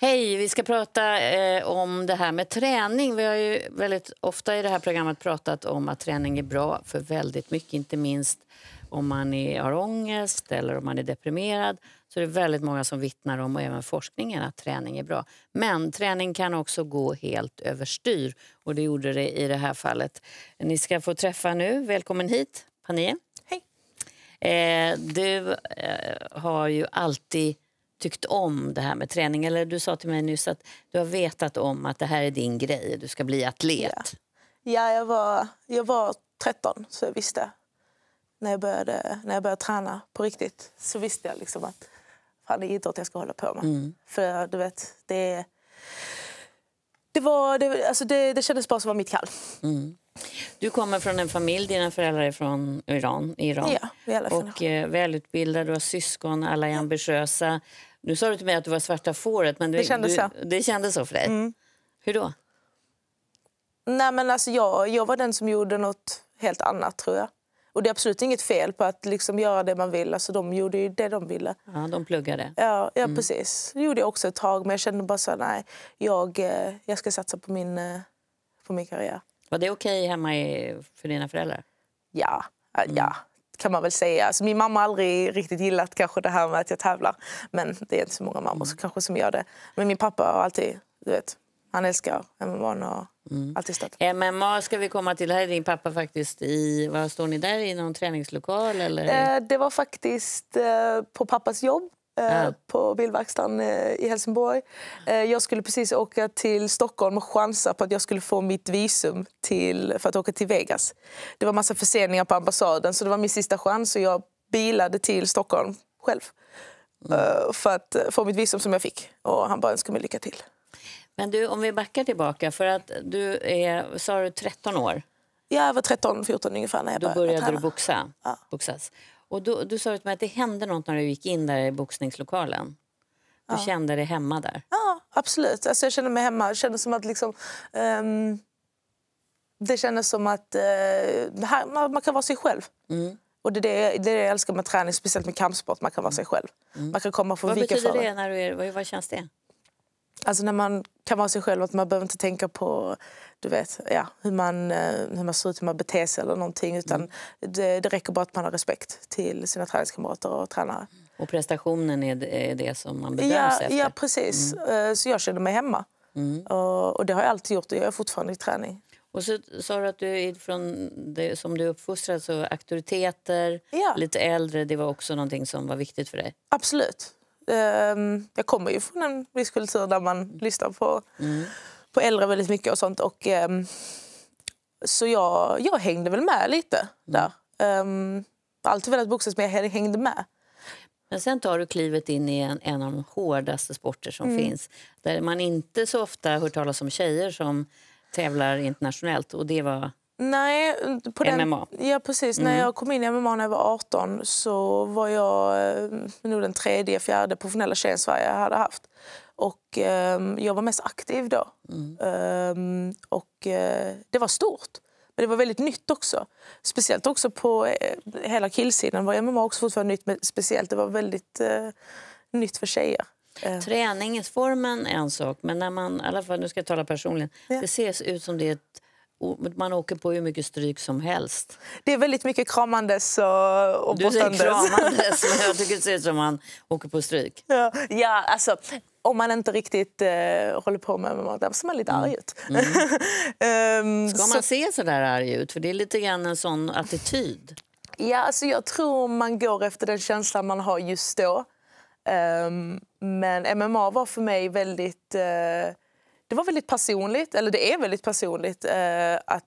Hej, vi ska prata eh, om det här med träning. Vi har ju väldigt ofta i det här programmet pratat om att träning är bra för väldigt mycket, inte minst om man har ångest eller om man är deprimerad. Så det är väldigt många som vittnar om, och även forskningen, att träning är bra. Men träning kan också gå helt överstyr och det gjorde det i det här fallet. Ni ska få träffa nu, välkommen hit, Panie. Hej. Eh, du eh, har ju alltid tyckt om det här med träning. Eller du sa till mig nyss att du har vetat om att det här är din grej, du ska bli atlet. Ja, ja jag, var, jag var 13 så jag visste när jag började, när jag började träna på riktigt. Så visste jag liksom att fan, det är idrott jag ska hålla på med. Mm. För du vet, det, det, var, det, alltså det, det kändes bara som var mitt kall. Mm. Du kommer från en familj, dina föräldrar är från Iran. Iran. Ja, och eh, välutbildad, du har syskon, alla är ambitiösa. Nu sa du till mig att du var svarta fåret. Men du, det kändes du, så. Det kändes så för dig? Mm. Hur då? Nej, men alltså jag, jag var den som gjorde nåt helt annat, tror jag. Och det är absolut inget fel på att liksom göra det man vill. Alltså, de gjorde ju det de ville. Ja, de pluggade. Ja, ja mm. precis. Det gjorde jag också ett tag, men jag kände bara så nej, jag, eh, jag ska satsa på min, eh, på min karriär. Var det okej okay hemma i, för dina föräldrar? Ja, ja. Mm kan man väl säga. Alltså min mamma har aldrig riktigt gillat kanske det här med att jag tävlar. Men det är inte så många mammor som, mm. kanske som gör det. Men min pappa har alltid, du vet, han älskar MMA och mm. alltid stöttat. MMA ska vi komma till. Här är din pappa faktiskt i, vad står ni där i någon träningslokal eller? Eh, det var faktiskt eh, på pappas jobb Eh, på bilverkstaden eh, i Helsingborg. Eh, jag skulle precis åka till Stockholm och chansa på att jag skulle få mitt visum till, för att åka till Vegas. Det var massa förseningar på ambassaden så det var min sista chans och jag bilade till Stockholm själv mm. för att få mitt visum som jag fick. Och han bara önskade mig lycka till. Men du, om vi backar tillbaka, för att du är, sa du 13 år? Ja, jag var 13-14 ungefär när jag Då började, började du boxa, ja. boxas. Och då, du sa att det hände något när du gick in där i boxningslokalen. Du ja. kände dig hemma där? Ja, absolut. Alltså jag kände mig hemma. Jag kände som att liksom, um, det kändes som att uh, här, man, man, kan vara sig själv. Mm. Och det är det, det är det jag älskar med träning, speciellt med kampsport. Man kan vara sig själv. Mm. Man kan komma från vad betyder det? det? När du är, vad, vad känns det? Alltså när man kan vara sig själv, att man behöver inte tänka på du vet, ja, hur, man, eh, hur man ser ut, hur man beter sig eller någonting. Utan mm. det, det, räcker bara att man har respekt till sina träningskamrater och tränare. Mm. Och prestationen är det som man bedöms ja, efter? Ja, mm. precis. Mm. Så jag känner mig hemma. Mm. Och, och, det har jag alltid gjort och jag är fortfarande i träning. Och så sa du att du är från det, som du uppfostrad så auktoriteter, ja. lite äldre, det var också någonting som var viktigt för dig? Absolut. Ehm, jag kommer ju från en viss kultur där man mm. lyssnar på mm på äldre väldigt mycket och sånt. Och, um, så jag, jag hängde väl med lite där. Um, alltid velat boxas men jag hängde med. Men sen tar du klivet in i en, en av de hårdaste sporter som mm. finns. Där man inte så ofta hör talas om tjejer som tävlar internationellt och det var Nej, på den, MMA. Ja, precis. Mm. När jag kom in i MMA när jag var 18 så var jag eh, nog den tredje, fjärde professionella tjejen Sverige hade haft. Och, eh, jag var mest aktiv då. Mm. Eh, och, eh, det var stort. Men det var väldigt nytt också. Speciellt också på eh, hela killsidan var MMA också fortfarande nytt. Men speciellt det var väldigt eh, nytt för tjejer. Eh. Träningsformen är en sak, men när man, i alla fall, nu ska jag tala personligen, ja. det ser ut som det är ett man åker på hur mycket stryk som helst. Det är väldigt mycket kramandes och, och Du säger kramandes, men jag tycker det ser ut som man åker på stryk. Ja, ja alltså, om man inte riktigt eh, håller på med MMA, där ser man lite arg ut. Mm. um, Ska man så... se så där arg ut? För det är lite grann en sån attityd. Ja, alltså jag tror man går efter den känslan man har just då. Um, men MMA var för mig väldigt... Uh, det var väldigt personligt, eller det är väldigt personligt, uh, att,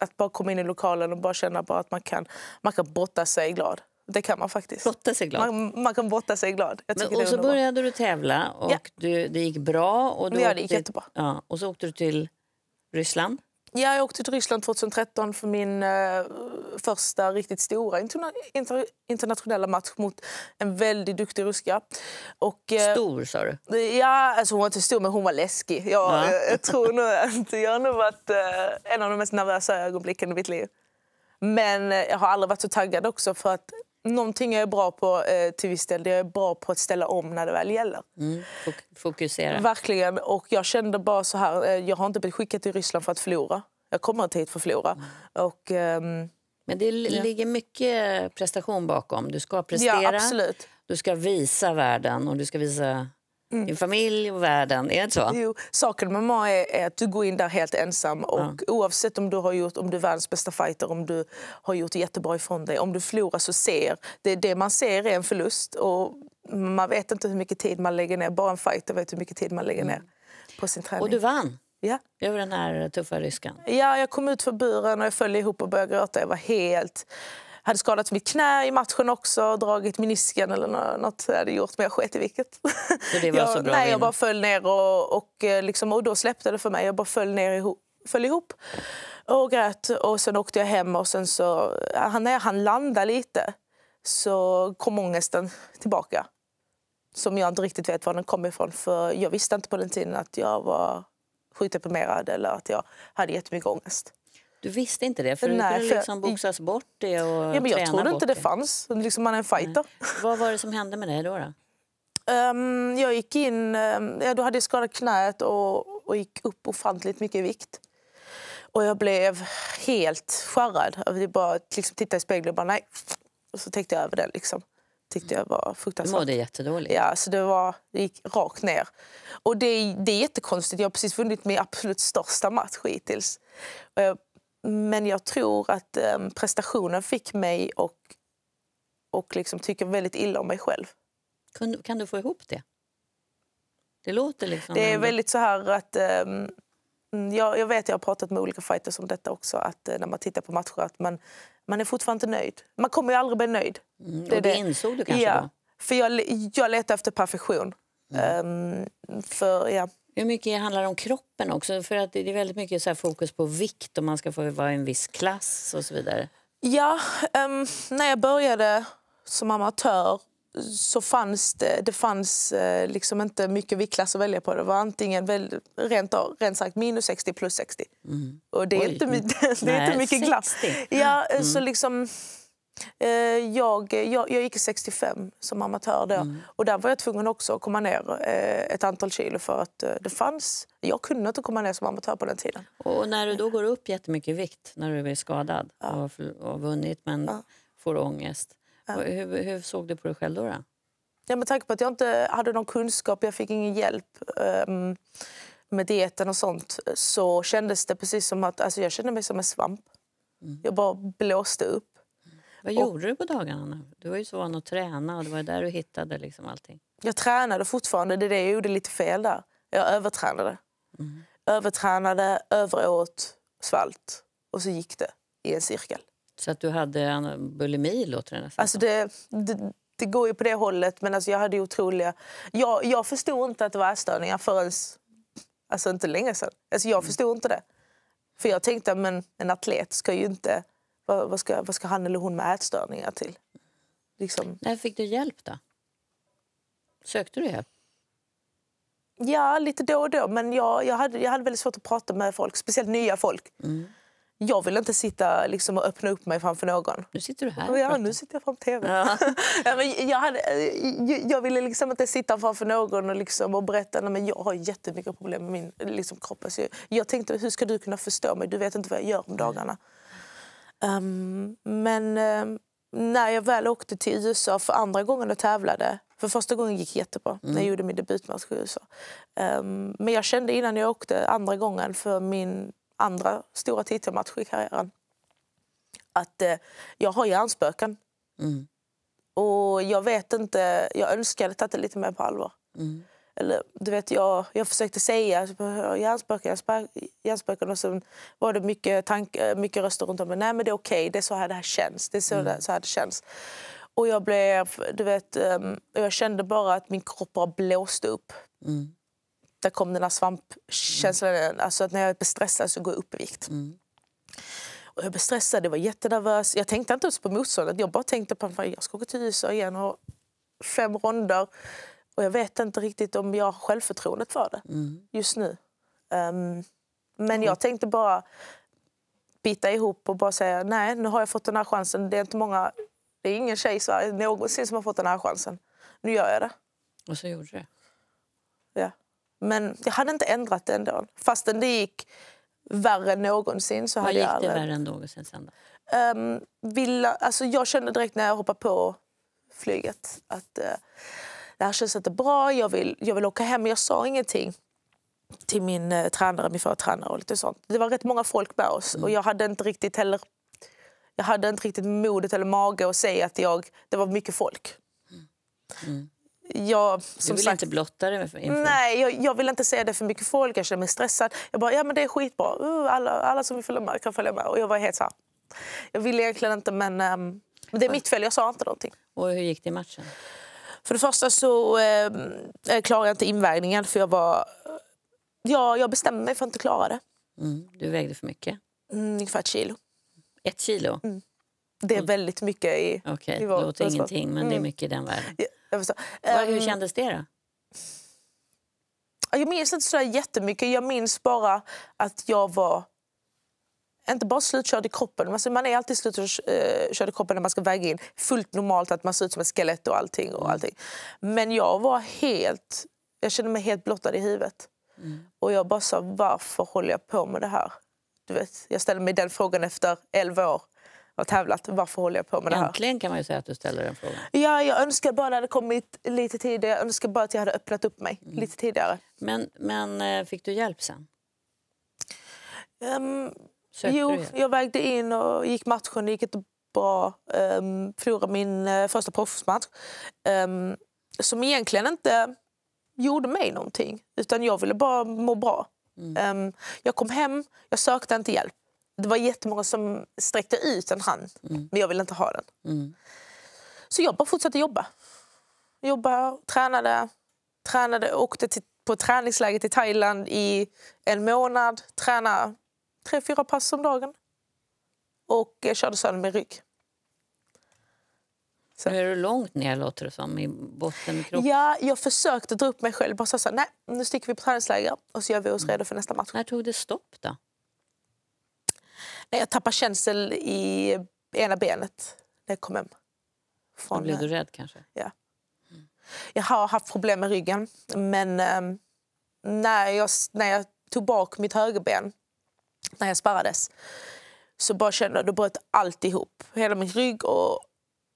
att bara komma in i lokalen och bara känna bara att man kan, man kan brotta sig glad. Det kan man faktiskt. Brotta sig glad? Man, man kan blotta sig glad. Men, och så började du tävla och ja. du, det gick bra. Och då ja, det gick åkte, jättebra. Ja, och så åkte du till Ryssland? Ja, jag åkte till Ryssland 2013 för min eh, första riktigt stora interna inter internationella match mot en väldigt duktig ryska. Och, eh, stor, sa du? Ja, alltså hon var inte stor, men hon var läskig. Jag, ja. jag, jag tror nog att jag har nog varit eh, en av de mest nervösa ögonblicken i mitt liv. Men eh, jag har aldrig varit så taggad också för att någonting jag är bra på eh, till viss del, det jag är bra på att ställa om när det väl gäller. Mm, fokusera. Verkligen. Och jag kände bara så här, eh, jag har inte blivit skickad till Ryssland för att förlora. Jag kommer inte hit för att förlora. Mm. Och, ehm, Men det ligger mycket prestation bakom. Du ska prestera, ja, du ska visa världen och du ska visa Mm. Din familj och världen. Är det så? Jo, saken med MMA är, är, att du går in där helt ensam. Och mm. Oavsett om du har gjort om du är världens bästa fighter, om du har gjort jättebra ifrån dig, om du förlorar så ser... Det, det man ser är en förlust. Och man vet inte hur mycket tid man lägger ner. Bara en fighter vet hur mycket tid man lägger mm. ner mm. på sin träning. Och du vann? Ja. Över den här tuffa ryskan? Ja, jag kom ut för buren och jag föll ihop och började gråta. Jag var helt hade skadat mitt knä i matchen också, dragit menisken eller något hade gjort, men jag sket i vilket. jag, nej, jag bara föll ner och, och, eh, liksom, och då släppte det för mig. Jag bara föll ner ihop föll ihop och grät. Och sen åkte jag hem och sen så, när han landade lite så kom ångesten tillbaka. Som jag inte riktigt vet var den kom ifrån. För jag visste inte på den tiden att jag var sjukdeprimerad eller att jag hade jättemycket ångest. Du visste inte det? För Nej, kunde liksom för... boxas bort det och ja, men Jag trodde inte det, det fanns. Liksom man är en fighter. Nej. Vad var det som hände med dig då? då? Um, jag gick in... Um, ja, då hade jag skadat knät och, och gick upp ofantligt mycket i vikt. Och jag blev helt skärrad. Jag ville bara liksom, titta i spegeln och bara nej. Och så tänkte jag över det. Liksom. Tyckte jag var fruktansvärt. Du mådde jättedåligt. Ja, så det, var, det gick rakt ner. Och det, det är jättekonstigt. Jag har precis vunnit min absolut största match hittills. Och jag men jag tror att eh, prestationen fick mig och, och liksom tycker väldigt illa om mig själv. Kan, kan du få ihop det? Det låter liksom... Det är ändå. väldigt så här att... Eh, jag, jag, vet jag har pratat med olika fighters om detta också, att eh, när man tittar på matcher att man, man är fortfarande inte nöjd. Man kommer ju aldrig bli nöjd. Mm, det, och det, insåg du kanske ja, då? För jag, jag letar efter perfektion. Mm. Um, för, ja. Hur mycket handlar det om kroppen också? För att det är väldigt mycket så fokus på vikt om man ska få vara i en viss klass och så vidare. Ja, um, när jag började som amatör så fanns det, det fanns eh, liksom inte mycket viktklass att välja på. Det var antingen väl, rent, rent sagt minus 60 plus 60. Mm. Och det är, Oj. inte, det är Nej, inte mycket 60. glass. Ja, mm. så liksom, Eh, jag, jag, jag gick 65 som amatör då. Mm. Och där var jag tvungen också att komma ner eh, ett antal kilo för att eh, det fanns... Jag kunde inte komma ner som amatör på den tiden. Och när du då går upp jättemycket i vikt när du är skadad ja. och har vunnit men ja. får ångest. Ja. Hur, hur, såg du på dig själv då? då? Ja, med tanke på att jag inte hade någon kunskap, jag fick ingen hjälp ehm, med dieten och sånt så kändes det precis som att alltså jag kände mig som en svamp. Mm. Jag bara blåste upp. Vad och, gjorde du på dagarna? Du var ju så van att träna och det var där du hittade liksom allting. Jag tränade fortfarande, det är det jag gjorde lite fel där. Jag övertränade. Mm. Övertränade, överåt, svalt och så gick det i en cirkel. Så att du hade bulimi låter det nästan alltså det, det, det, går ju på det hållet men alltså jag hade otroliga... Jag, jag förstod inte att det var ätstörningar förrän alltså inte länge sedan. Alltså jag mm. förstod inte det. För jag tänkte men en atlet ska ju inte vad, vad, ska, vad ska han eller hon med ätstörningar till? Liksom. När fick du hjälp då? Sökte du hjälp? Ja, lite då och då. Men jag, jag, hade, jag hade väldigt svårt att prata med folk, speciellt nya folk. Mm. Jag vill inte sitta liksom, och öppna upp mig framför någon. Nu sitter du här. Ja, nu sitter jag framför tv. Ja. ja men jag, hade, jag ville liksom inte sitta framför någon och, liksom, och berätta att jag har jättemycket problem med min liksom, kropp. Alltså, jag, jag tänkte, hur ska du kunna förstå mig? Du vet inte vad jag gör om dagarna. Mm. Um, men um, när jag väl åkte till USA för andra gången och tävlade för första gången gick jättebra mm. när jag mm. gjorde min debutmatch i USA. Um, ehm, men jag kände innan jag åkte andra gången för min andra stora titelmatch i karriären att uh, jag har hjärnspöken. Mm. Och jag vet inte, jag önskade att det lite mer på allvar. Mm. Eller, du vet, jag, jag försökte säga typ, hjärnspöken, och sen var det mycket, tank, mycket röster runt om mig. Nej men det är okej, okay. det är så här det här känns. Det är så, mm. så här det känns. Och jag blev, du vet, ehm, jag kände bara att min kropp bara blåste upp. Mm. Där kom den här svampkänslan mm. Alltså att när jag blir stressad så går jag upp i vikt. Mm. Och jag blev stressad, jag var jättenervös. Jag tänkte inte ens på motståndet. Jag bara tänkte på att jag ska gå till USA igen och fem ronder och jag vet inte riktigt om jag har självförtroendet för det mm. just nu. Um, men jag tänkte bara bita ihop och bara säga nej, nu har jag fått den här chansen. Det är inte många, det är ingen tjej i Sverige någonsin som har fått den här chansen. Nu gör jag det. Och så gjorde du det. Ja. Men jag hade inte ändrat det ändå. Fastän det gick värre än någonsin så Vad hade jag aldrig... Vad gick det värre än någonsin sen då? Um, vill, alltså jag kände direkt när jag hoppade på flyget att uh, det här känns inte bra, jag vill, jag vill åka hem. Men jag sa ingenting till min eh, tränare, min förra tränare och lite sånt. Det var rätt många folk med oss och mm. jag hade inte riktigt heller jag hade inte riktigt modet eller mage att säga att jag, det var mycket folk. Mm. mm. Jag, som du vill sagt, inte blotta det? Inför. Nej, jag, jag vill inte säga det för mycket folk. Jag känner mig stressad. Jag bara, ja men det är skitbra. Uh, alla, alla som vill följa med kan följa med. Och jag var helt så här. Jag ville egentligen inte men um, det är mitt fel, jag sa inte någonting. Och hur gick det i matchen? För det första så ehm, eh, klarade jag inte invägningen för jag var... Ja, jag bestämde mig för att inte klara det. Mm. Du vägde för mycket? Mm, ungefär ett kilo. Ett kilo? Mm. Det är mm. väldigt mycket i... Okej, okay. det låter ingenting men det är mm. mycket i den världen. Ja, jag Hur ehm, kändes det då? Jag minns inte så jättemycket. Jag minns bara att jag var inte bara slutkörd i kroppen, alltså man är alltid slutkörd eh, i kroppen när man ska väga in. Fullt normalt att man ser ut som ett skelett och allting. Och mm. allting. Men jag var helt, jag kände mig helt blottad i huvudet. Mm. Och jag bara sa, varför håller jag på med det här? Du vet, jag ställde mig den frågan efter 11 år och tävlat. Varför håller jag på med det här? Äntligen kan man ju säga att du ställer den frågan. Ja, jag önskar bara att det hade kommit lite tidigare. Jag önskar bara att jag hade öppnat upp mig mm. lite tidigare. Men, men eh, fick du hjälp sen? Um, Sökte jo, jag vägde in och gick matchen. Det gick inte bra. Um, förlorade min eh, första proffsmatch. Um, som egentligen inte gjorde mig någonting. Utan jag ville bara må bra. Mm. Um, jag kom hem, jag sökte inte hjälp. Det var jättemånga som sträckte ut en hand, mm. men jag ville inte ha den. Mm. Så jag bara fortsatte jobba. Jobba, tränade, tränade åkte till, på träningsläger i Thailand i en månad. Tränade tre, fyra pass om dagen. Och jag körde sönder min rygg. Så. Nu är du långt ner låter det som, i botten i Ja, jag försökte dra upp mig själv. Bara så, nej, nu sticker vi på träningsläger och så gör vi oss mm. redo för nästa match. När tog det stopp då? Nej, jag tappade känsel i ena benet när jag kom hem. Från, då blev du eh, rädd kanske? Ja. Mm. Jag har haft problem med ryggen men ehm, när, jag, när jag tog bak mitt högerben när jag sparades. Så bara kände, då bröt allt ihop. Hela min rygg och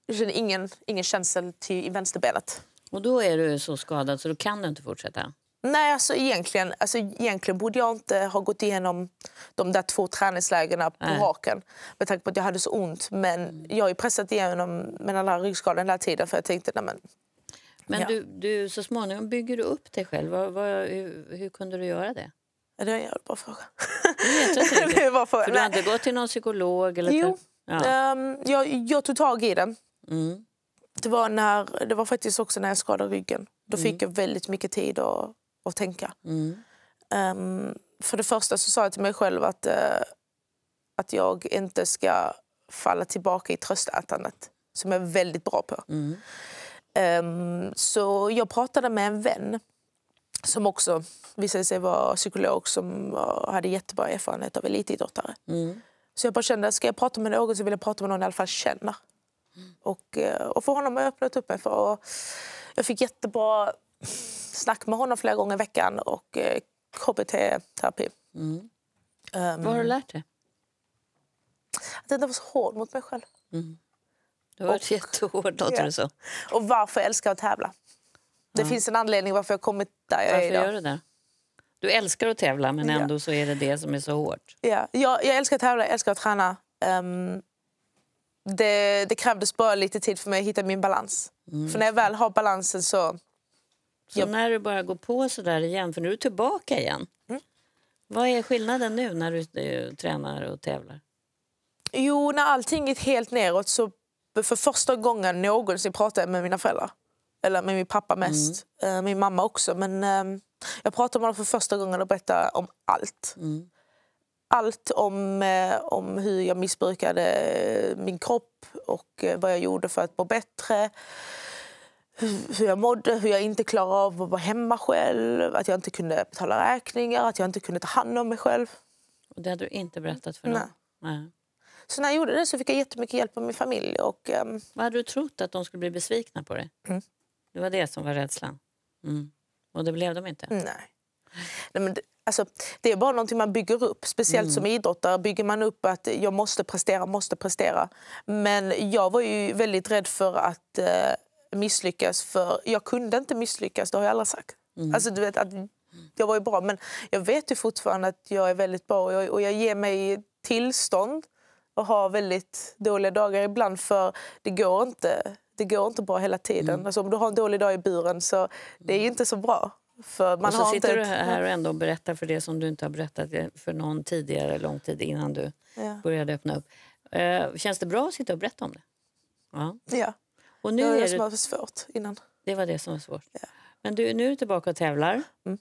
jag kände ingen, ingen känsel till i vänsterbenet. Och då är du så skadad så då kan du inte fortsätta? Nej, alltså egentligen, alltså egentligen borde jag inte ha gått igenom de där två träningslägren på Nej. raken med tanke på att jag hade så ont. Men mm. jag har ju pressat igenom med alla ryggskador den där tiden för jag tänkte nej men... Men ja. du, du, så småningom bygger du upp dig själv. Vad, vad, hur, hur, kunde du göra det? det är en jävla fråga. det var för, för du har inte gått till någon psykolog? Eller jo, typ- ja. um, jag, jag, tog tag i den. Mm. Det, var när, det var faktiskt också när jag skadade ryggen. Då mm. fick jag väldigt mycket tid att, att tänka. Mm. Um, för det första så sa jag till mig själv att, uh, att jag inte ska falla tillbaka i tröstätandet, som jag är väldigt bra på. Um, så jag pratade med en vän som också visade sig vara psykolog som eh, hade jättebra erfarenhet av elitidrottare. Mm. Så jag bara kände, ska jag prata med någon så vill jag prata med någon jag i alla fall känner. Mm. Och, eh, och för honom har jag öppnat upp mig för. jag fick jättebra snack med honom flera gånger i veckan och eh, KBT-terapi. Mm. Um, Vad har du lärt dig? Att jag inte var så hård mot mig själv. Mm. Du har varit jättehård, låter det så. Och varför jag älskar att tävla. Det finns en anledning varför jag kommit där jag varför är idag. Gör du, det? du älskar att tävla, men ändå ja. så är det det som är så hårt. Ja. Jag, jag älskar att tävla, jag älskar att träna. Um, det, det krävdes bara lite tid för mig att hitta min balans. Mm. För när jag väl har balansen så... Så jag... när du bara går på så där igen, för nu är du tillbaka igen. Mm. Vad är skillnaden nu när du, du eh, tränar och tävlar? Jo, när allting gick helt neråt så för första gången någonsin pratade jag med mina föräldrar. Eller med min pappa mest. Mm. Eh, min mamma också. Men ehm, jag pratade med honom för första gången och berättade om allt. Mm. Allt om, eh, om hur jag missbrukade min kropp och eh, vad jag gjorde för att må bättre. Hur jag mådde, hur jag inte klarade av att vara hemma själv. Att jag inte kunde betala räkningar, att jag inte kunde ta hand om mig själv. Och det hade du inte berättat för någon? Nej. Nej. Så när jag gjorde det så fick jag jättemycket hjälp av min familj. Och, um... Vad hade du trott? Att de skulle bli besvikna på dig? Mm. Det var det som var rädslan. Mm. Och det blev de inte. Nej. Nej men det, alltså, det är bara någonting man bygger upp. Speciellt mm. som idrottare bygger man upp att jag måste prestera, måste prestera. Men jag var ju väldigt rädd för att eh, misslyckas. För jag kunde inte misslyckas, det har jag aldrig sagt. Mm. Alltså, du vet, att jag var ju bra, men jag vet ju fortfarande att jag är väldigt bra och jag, och jag ger mig tillstånd att ha väldigt dåliga dagar ibland för det går inte det går inte bra hela tiden. Mm. Alltså, om du har en dålig dag i buren så det är inte så bra. För man och så har sitter inte... du här och ändå berättar för det som du inte har berättat för någon tidigare, lång tid innan du ja. började öppna upp. Eh, känns det bra att sitta och berätta om det? Ja. ja. Och nu det var det, det som var svårt innan. Det var det som var svårt. Ja. Men du, nu är du tillbaka och tävlar. Mm.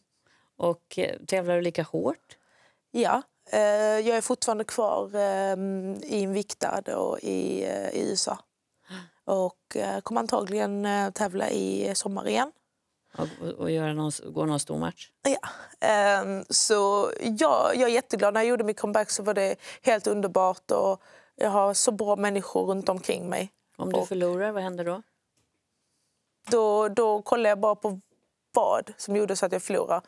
Och eh, tävlar du lika hårt? Ja. Eh, jag är fortfarande kvar ehm, eh, inviktad och i, i USA och eh, kommer antagligen eh, tävla i sommar igen. Och, och göra någon, gå någon stor match? Ja. Um, så ja, jag är jätteglad. När jag gjorde min comeback så var det helt underbart. Och jag har så bra människor runt omkring mig. Om du och, förlorar, vad händer då? då? Då kollar jag bara på vad som gjorde så att jag förlorade.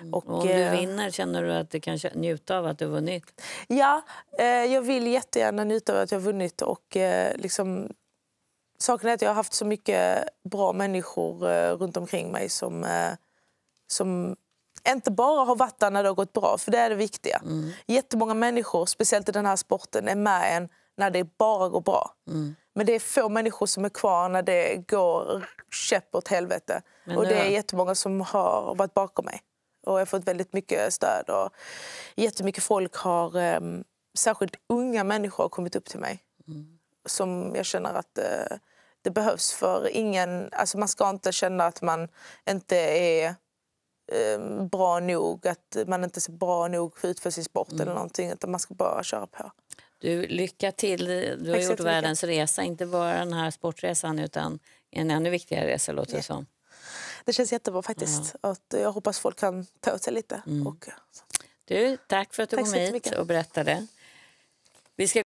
Mm. Och, och om du eh, vinner, känner du att du kan njuta av att du vunnit? Ja, eh, jag vill jättegärna njuta av att jag vunnit och eh, liksom saken är att jag har haft så mycket bra människor eh, runt omkring mig som, eh, som inte bara har varit där när det har gått bra, för det är det viktiga. Mm. Jättemånga människor, speciellt i den här sporten, är med en när det bara går bra. Mm. Men det är få människor som är kvar när det går käpp åt helvete. Men och det är jättemånga som har varit bakom mig. Och jag har fått väldigt mycket stöd. Och jättemycket folk har, eh, särskilt unga människor, har kommit upp till mig. Mm som jag känner att eh, det behövs. för ingen, alltså Man ska inte känna att man inte är ehm, bra nog, att man inte är bra nog ut för sin sport mm. eller någonting, utan man ska bara köra på. Du, lycka till. Du har Exakt, gjort världens resa, inte bara den här sportresan utan en ännu viktigare resa låter yeah. som. Det känns jättebra faktiskt. Ja. Att jag hoppas folk kan ta åt sig lite. Mm. Och, du, tack för att du tack kom hit och berättade. Vi ska